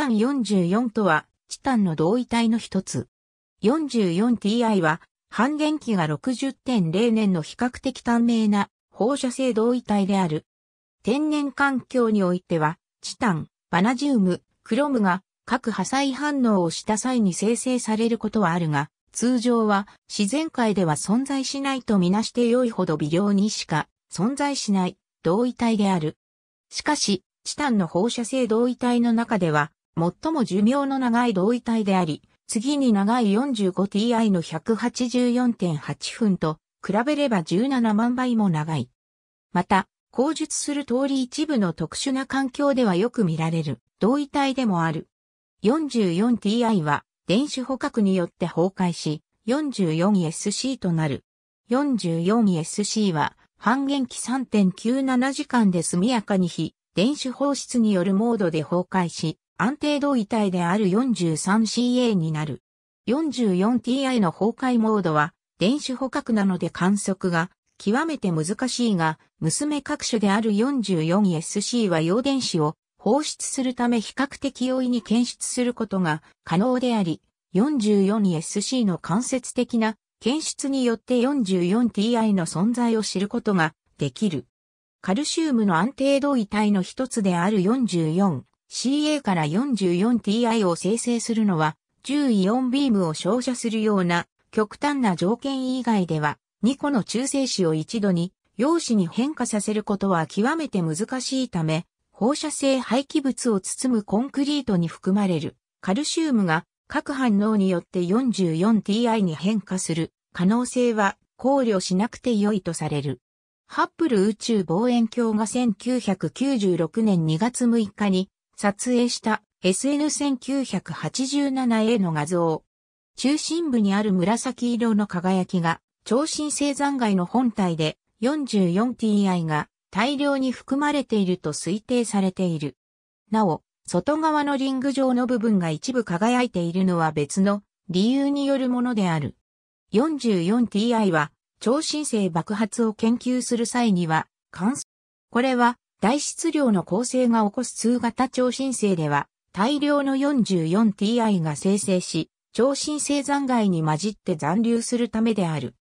タン44とは、チタンの同位体の一つ。44Ti は、半減期が60.0年の比較的短命な放射性同位体である。天然環境においては、チタン、バナジウム、クロムが各破砕反応をした際に生成されることはあるが、通常は自然界では存在しないとみなして良いほど微量にしか存在しない同位体である。しかし、チタンの放射性同位体の中では最も寿命の長い同位体であり、次に長い 45ti の184.8分と比べれば17万倍も長い。また、口述する通り一部の特殊な環境ではよく見られる同位体でもある。44ti は電子捕獲によって崩壊し、44sc となる。44sc は半減期3.97時間で速やかに非電子放出によるモードで崩壊し、安定同位体である 43CA になる。44TI の崩壊モードは、電子捕獲なので観測が極めて難しいが、娘各種である 44SC は陽電子を放出するため比較的容易に検出することが可能であり、44SC の間接的な検出によって 44Ti の存在を知ることができる。カルシウムの安定同位体の一つである44 CA から 44Ti を生成するのは、重イオンビームを照射するような極端な条件以外では、2個の中性子を一度に陽子に変化させることは極めて難しいため、放射性廃棄物を包むコンクリートに含まれるカルシウムが各反応によって 44Ti に変化する可能性は考慮しなくて良いとされる。ハッブル宇宙望遠鏡が1996年2月6日に撮影した SN1987A の画像。中心部にある紫色の輝きが、超新星残骸の本体で 44Ti が大量に含まれていると推定されている。なお、外側のリング状の部分が一部輝いているのは別の理由によるものである。44Ti は超新星爆発を研究する際には、これは大質量の構成が起こす通型超新星では、大量の 44Ti が生成し、超新星残骸に混じって残留するためである。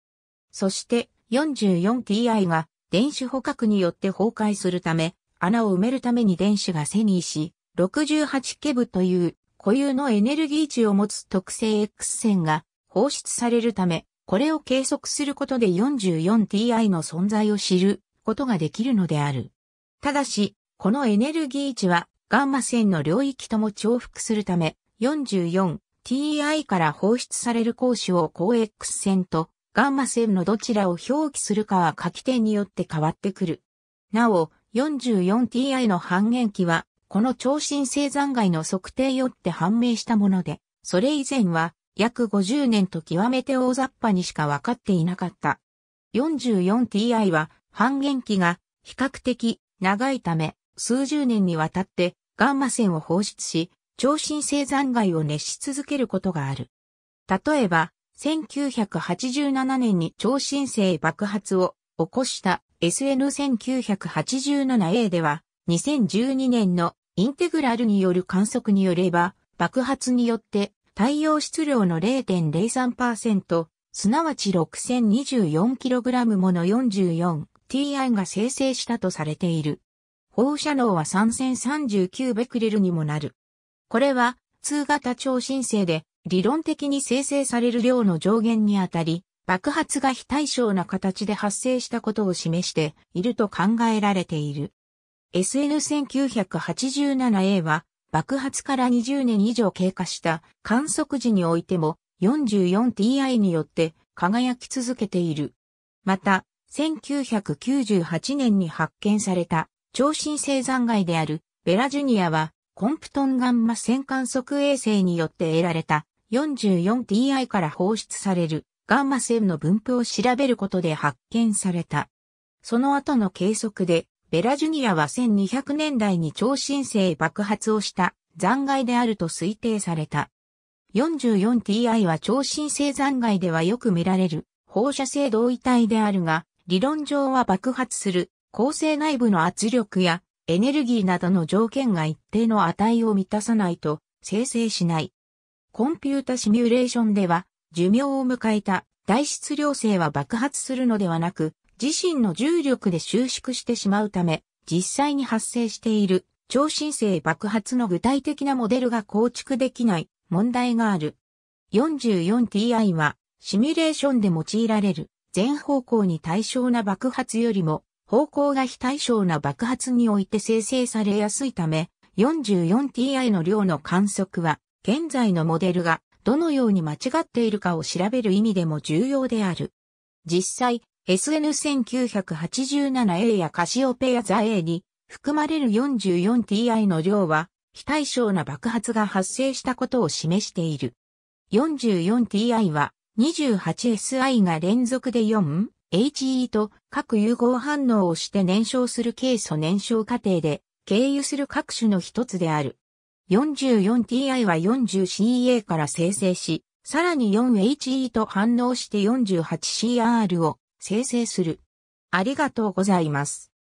そして 44Ti が電子捕獲によって崩壊するため、穴を埋めるために電子が背にーし、68ケブという固有のエネルギー値を持つ特性 X 線が放出されるため、これを計測することで 44Ti の存在を知ることができるのである。ただし、このエネルギー値はガンマ線の領域とも重複するため、44ti から放出される光子を高 X 線とガンマ線のどちらを表記するかは書き点によって変わってくる。なお、44ti の半減期は、この超新星残骸の測定よって判明したもので、それ以前は約50年と極めて大雑把にしか分かっていなかった。44ti は半減期が比較的長いため、数十年にわたってガンマ線を放出し、超新星残骸を熱し続けることがある。例えば、1987年に超新星爆発を起こした SN1987A では、2012年のインテグラルによる観測によれば、爆発によって太陽質量の0.03%、すなわち 6024kg もの44 TI が生成したとされている。放射能は3039ベクレルにもなる。これは、通型超新星で、理論的に生成される量の上限にあたり、爆発が非対称な形で発生したことを示していると考えられている。SN1987A は爆発から20年以上経過した観測時においても 44Ti によって輝き続けている。また、1998年に発見された超新星残骸であるベラジュニアはコンプトンガンマ線観測衛星によって得られた 44Ti から放出されるガンマ線の分布を調べることで発見された。その後の計測で、ベラジュニアは1200年代に超新星爆発をした残骸であると推定された。44Ti は超新星残骸ではよく見られる放射性同位体であるが、理論上は爆発する、構成内部の圧力やエネルギーなどの条件が一定の値を満たさないと生成しない。コンピュータシミュレーションでは、寿命を迎えた大質量性は爆発するのではなく、自身の重力で収縮してしまうため、実際に発生している超新星爆発の具体的なモデルが構築できない問題がある。44ti はシミュレーションで用いられる全方向に対称な爆発よりも、方向が非対称な爆発において生成されやすいため、44ti の量の観測は、現在のモデルがどのように間違っているかを調べる意味でも重要である。実際、SN1987A やカシオペア座 A に含まれる 44ti の量は、非対称な爆発が発生したことを示している。44ti は 28Si が連続で 4HE と各融合反応をして燃焼するケイ素燃焼過程で経由する各種の一つである。44Ti は 40CA から生成し、さらに 4HE と反応して 48CR を生成する。ありがとうございます。